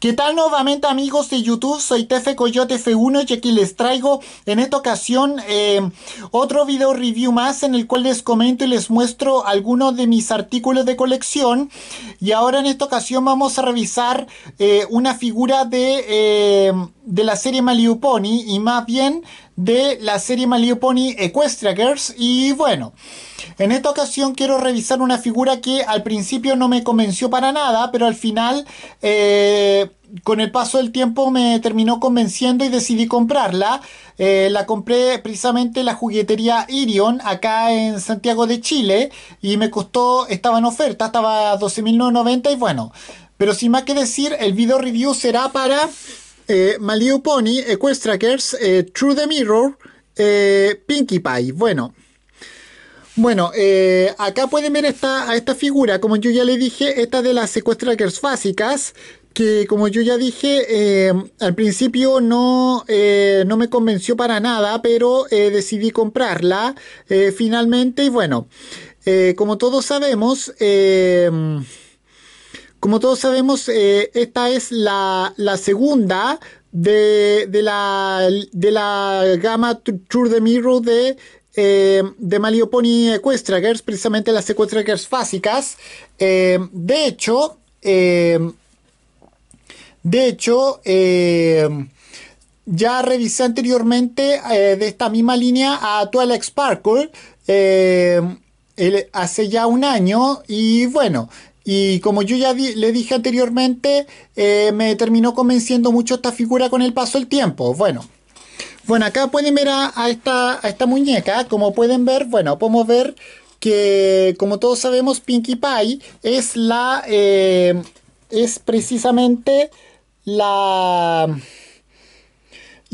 ¿Qué tal nuevamente amigos de YouTube? Soy Tefe Coyote F1 y aquí les traigo en esta ocasión eh, otro video review más en el cual les comento y les muestro algunos de mis artículos de colección y ahora en esta ocasión vamos a revisar eh, una figura de, eh, de la serie Maliuponi y más bien de la serie My Pony Equestria Girls. Y bueno, en esta ocasión quiero revisar una figura que al principio no me convenció para nada, pero al final, eh, con el paso del tiempo, me terminó convenciendo y decidí comprarla. Eh, la compré precisamente en la juguetería Irion, acá en Santiago de Chile, y me costó, estaba en oferta, estaba 12.990 y bueno. Pero sin más que decir, el video review será para eh, Pony, Equestrackers, eh, True the Mirror, eh, Pinkie Pie. Bueno, bueno, eh, acá pueden ver esta, a esta figura, como yo ya le dije, esta de las Equestrackers básicas, que como yo ya dije, al principio no, no me convenció para nada, pero decidí comprarla finalmente y bueno, como todos sabemos, como todos sabemos, eh, esta es la, segunda de, la, de la gama Tour de Mirror de eh, de Malioponi Equestragers, precisamente las Equestragers básicas. Eh, de hecho, eh, de hecho, ya revisé anteriormente de esta misma línea a Twilight Sparkle. hace ya un año y bueno y como yo ya le dije anteriormente, eh, me terminó convenciendo mucho esta figura con el paso del tiempo. Bueno, bueno acá pueden ver a, esta, esta muñeca. Como pueden ver, bueno, podemos ver que, como todos sabemos, Pinkie Pie es la... Eh, es precisamente la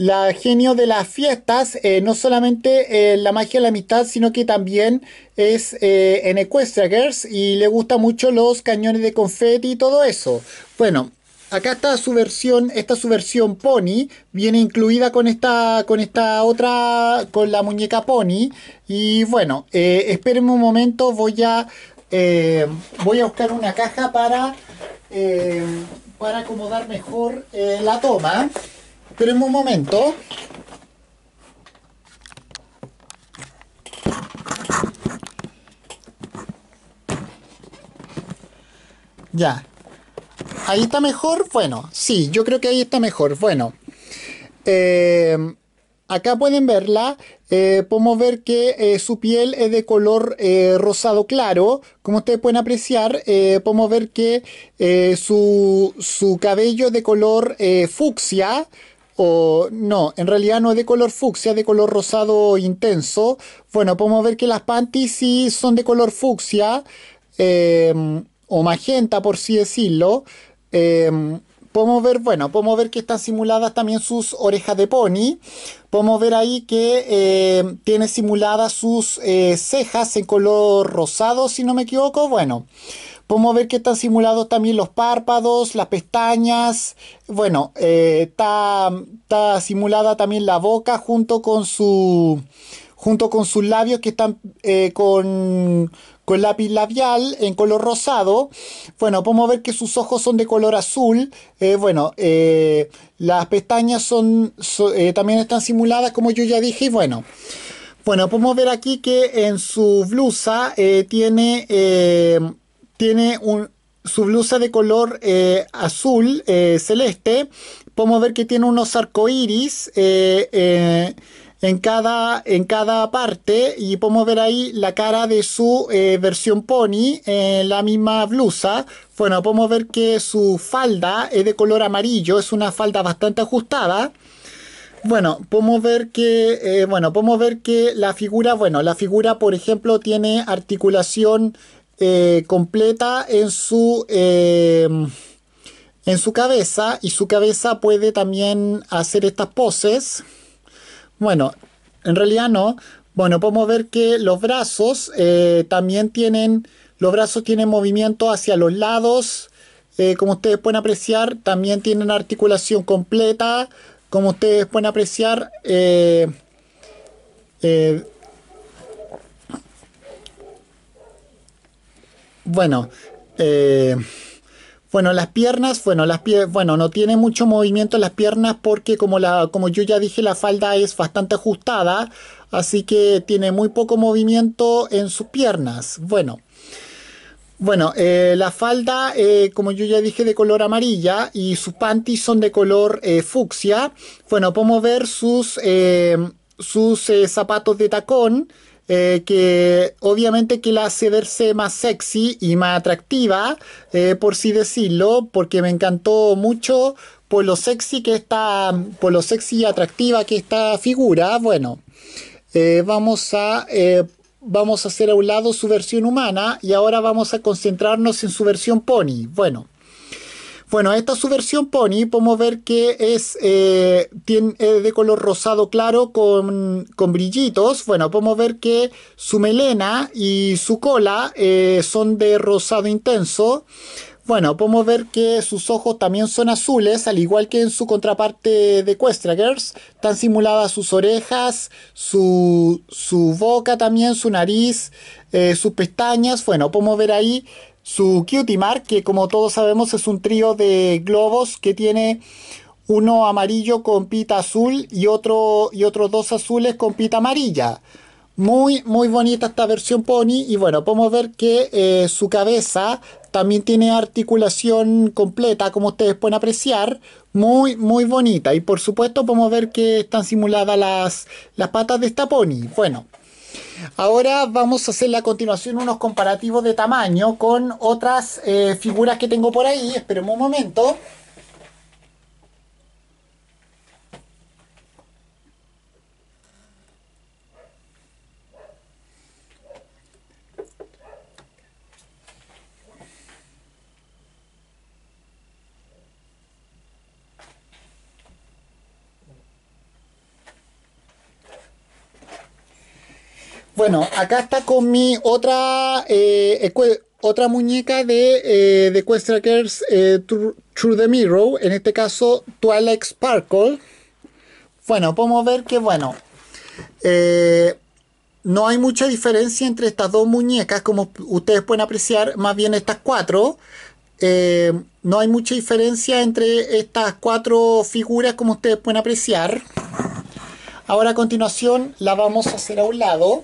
la genio de las fiestas, eh, no solamente eh, la magia de la amistad sino que también es eh, en Equestria Girls y le gusta mucho los cañones de confeti y todo eso. Bueno, acá está su versión, esta su versión Pony, viene incluida con esta, con esta otra, con la muñeca Pony. Y bueno, espérenme un momento, voy a, voy a buscar una caja para, para acomodar mejor la toma. Esperen un momento. Ya. ¿Ahí está mejor? Bueno, sí, yo creo que ahí está mejor. Bueno. Eh, acá pueden verla. Eh, podemos ver que eh, su piel es de color rosado claro. Como ustedes pueden apreciar, podemos ver que su, su, cabello es de color fucsia o no, en realidad no es de color fucsia, de color rosado intenso. Bueno, podemos ver que las panties sí son de color fucsia em, o magenta, por así decirlo. Em, podemos ver, bueno, podemos ver que están simuladas también sus orejas de pony. Podemos ver ahí que em, tiene simuladas sus eh, cejas en color rosado, si no me equivoco. Bueno, Podemos ver que están simulados también los párpados, las pestañas. Bueno, eh, está, simulada también la boca junto con su junto con sus labios que están eh, con, con lápiz labial en color rosado. Bueno, podemos ver que sus ojos son de color azul. Eh, bueno, las pestañas son, también están simuladas, como yo ya dije. Y bueno, bueno, podemos ver aquí que en su blusa tiene tiene un, su blusa de color eh, azul eh, celeste. Podemos ver que tiene unos arcoíris eh, en, cada, en cada parte y podemos ver ahí la cara de su versión pony en la misma blusa. Bueno, podemos ver que su falda es de color amarillo, es una falda bastante ajustada. Bueno, podemos ver que, bueno, podemos ver que la figura, bueno, la figura, por ejemplo, tiene articulación este, completa en su, em, en su cabeza y su cabeza puede también hacer estas poses. Bueno, en realidad no. Bueno, podemos ver que los brazos eh, también tienen, los brazos tienen movimiento hacia los lados. Eh, como ustedes pueden apreciar, también tienen articulación completa. Como ustedes pueden apreciar, eh, Bueno, eh, bueno, las piernas, bueno, las bueno, no tiene mucho movimiento las piernas porque como, como yo ya dije, la falda es bastante ajustada, así que tiene muy poco movimiento en sus piernas. Bueno. Bueno, eh, la falda, eh, como yo ya dije, de color amarilla y sus panties son de color fucsia. Bueno, podemos ver sus, sus zapatos de tacón eh, que obviamente que la hace verse más sexy y más atractiva, eh, por sí decirlo, porque me encantó mucho por lo sexy que está, por lo sexy y atractiva que esta figura. Bueno, eh, vamos a vamos a hacer a un lado su versión humana y ahora vamos a concentrarnos en su versión pony. Bueno. Bueno, esta es su versión pony. Podemos ver que es, eh, de color rosado claro con, brillitos. Bueno, podemos ver que su melena y su cola eh, son de rosado intenso. Bueno, podemos ver que sus ojos también son azules, al igual que en su contraparte de Girls. Están simuladas sus orejas, su, boca también, su nariz, eh, sus pestañas. Bueno, podemos ver ahí su Cutie Mark, que como todos sabemos es un trío de globos que tiene uno amarillo con pita azul y, otro, y otros dos azules con pita amarilla. Muy, muy bonita esta versión pony y bueno, podemos ver que eh, su cabeza también tiene articulación completa, como ustedes pueden apreciar, muy, muy bonita. Y por supuesto podemos ver que están simuladas las, patas de esta pony. Bueno, Ahora vamos a hacer a continuación unos comparativos de tamaño con otras eh, figuras que tengo por ahí. Esperemos un momento. Bueno, acá está con mi otra eh, otra muñeca de, eh, de Quest Trackers eh, the Mirror, en este caso Twilight Sparkle. Bueno, podemos ver que, bueno, eh, no hay mucha diferencia entre estas dos muñecas, como ustedes pueden apreciar, más bien estas cuatro. no hay mucha diferencia entre estas cuatro figuras, como ustedes pueden apreciar. Ahora a continuación la vamos a hacer a un lado.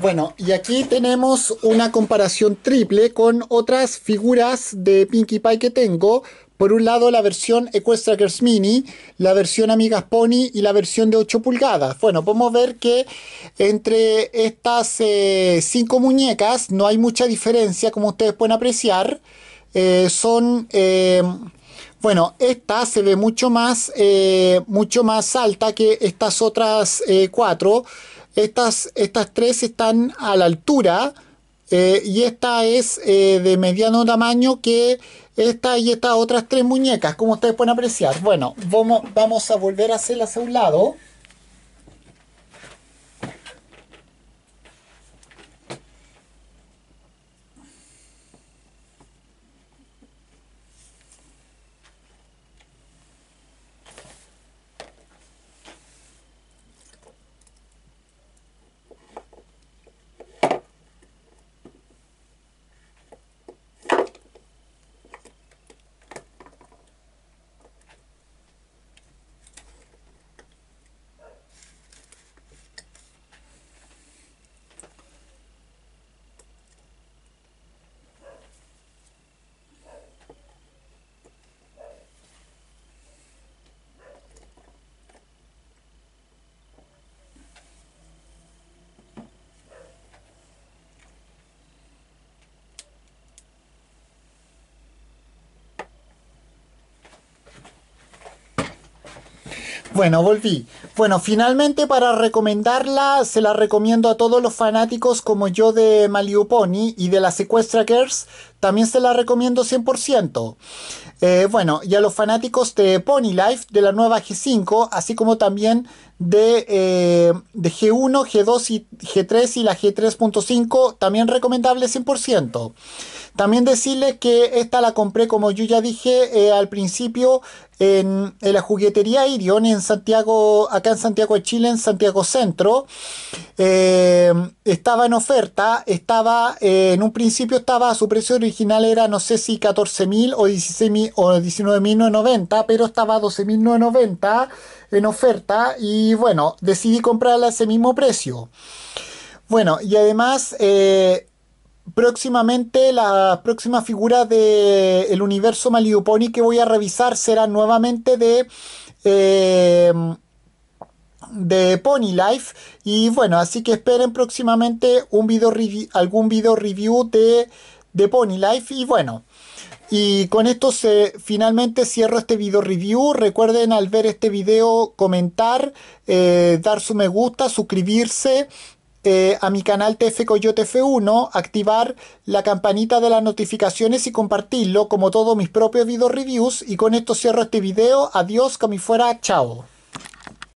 Bueno, y aquí tenemos una comparación triple con otras figuras de Pinkie Pie que tengo. Por un lado, la versión Equestrackers Mini, la versión Amigas Pony y la versión de 8 pulgadas. Bueno, podemos ver que entre estas 5 eh, muñecas no hay mucha diferencia, como ustedes pueden apreciar. Eh, son... Eh, bueno, esta se ve mucho más, mucho más alta que estas otras eh, cuatro. Estas, estas tres están a la altura eh, y esta es eh, de mediano tamaño que esta y estas otras tres muñecas, como ustedes pueden apreciar. Bueno, vamos, vamos a volver a hacerlas a un lado. Bueno, volví. Bueno, finalmente para recomendarla, se la recomiendo a todos los fanáticos como yo de Pony y de la Secuestra Girls, también se la recomiendo 100%. Eh, bueno, y a los fanáticos de Pony Life, de la nueva G5, así como también de, eh, de G1, G2, y G3 y la G3.5, también recomendable 100%. También decirles que esta la compré, como yo ya dije eh, al principio, en, la juguetería Irion, en Santiago, acá en Santiago de Chile, en Santiago Centro. Eh, estaba en oferta, estaba, eh, en un principio estaba, su precio original era no sé si 14.000 o 16.000 o 19.990, pero estaba 12.990 en oferta y bueno, decidí comprarla a ese mismo precio. Bueno, y además próximamente las próximas de del universo Pony que voy a revisar será nuevamente de... Eh, de Pony Life y bueno así que esperen próximamente un algún video review de, de Pony Life y bueno y con esto se, finalmente cierro este video review. Recuerden al ver este video comentar, eh, dar su me gusta, suscribirse eh, a mi canal TF Coyote F1, activar la campanita de las notificaciones y compartirlo como todos mis propios video reviews. Y con esto cierro este video. Adiós, como fuera, chao.